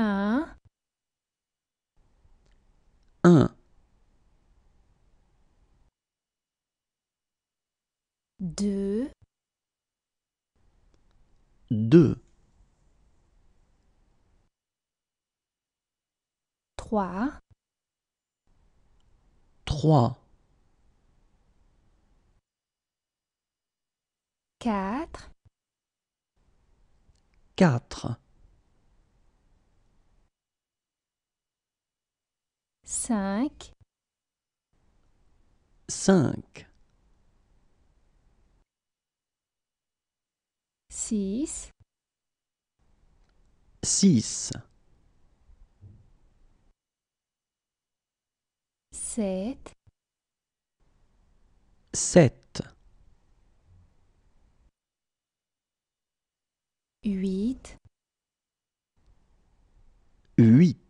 Un. Deux. Deux. Trois. Trois. Quatre. Quatre. cinq, cinq, six, six, sept, sept, huit, huit.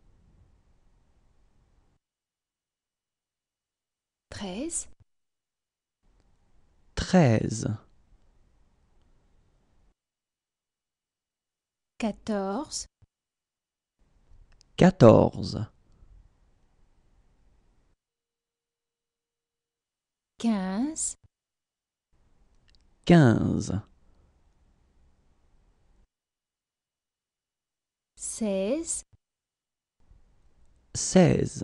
treize, treize, quatorze, quatorze, quinze, quinze, seize, seize.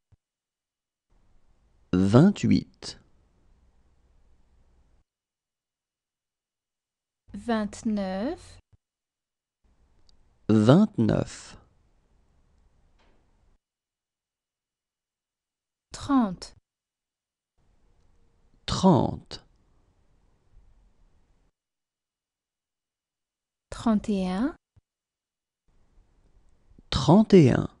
vingt-huit, vingt-neuf, vingt-neuf, trente, trente, trente et un, trente et un.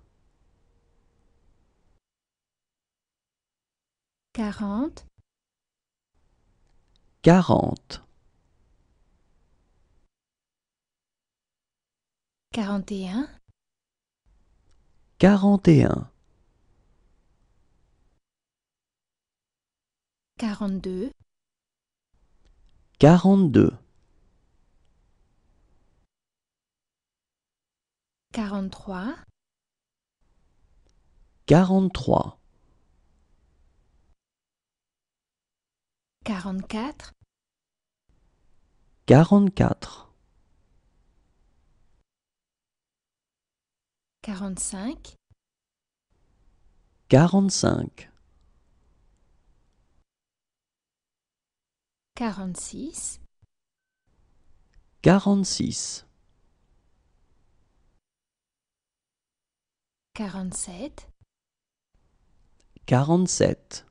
quarante quarante quarante et un quarante et un quarante-deux quarante-deux quarante-trois quarante-trois 44 44 45 45 46 46 47 47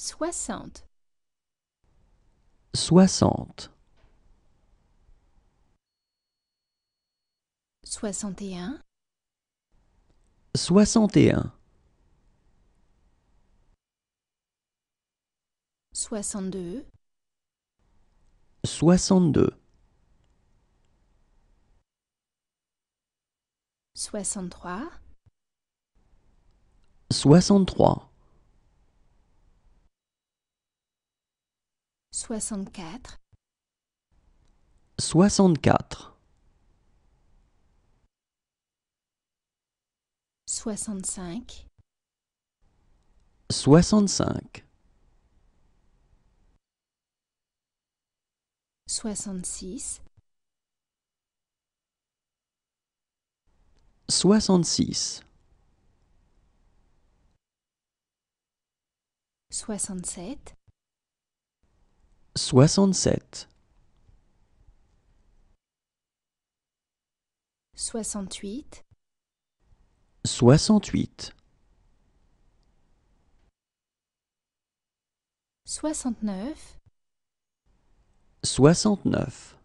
60 60 61 61 62 62 63 63 64 64 65 65 66 66 67 soixante-sept, soixante-huit, soixante-huit, soixante-neuf, soixante-neuf,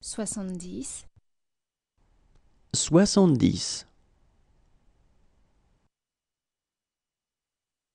soixante-dix, soixante-dix.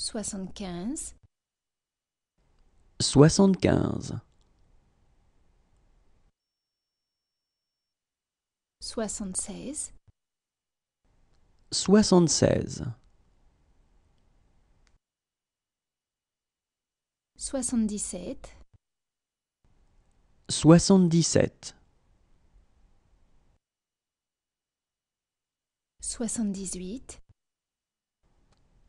75 75 76 76 77 77 78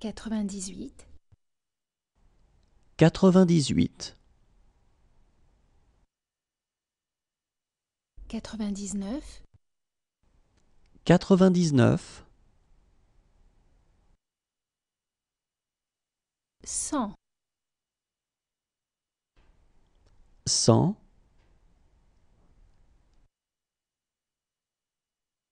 98 98 99 99 100 100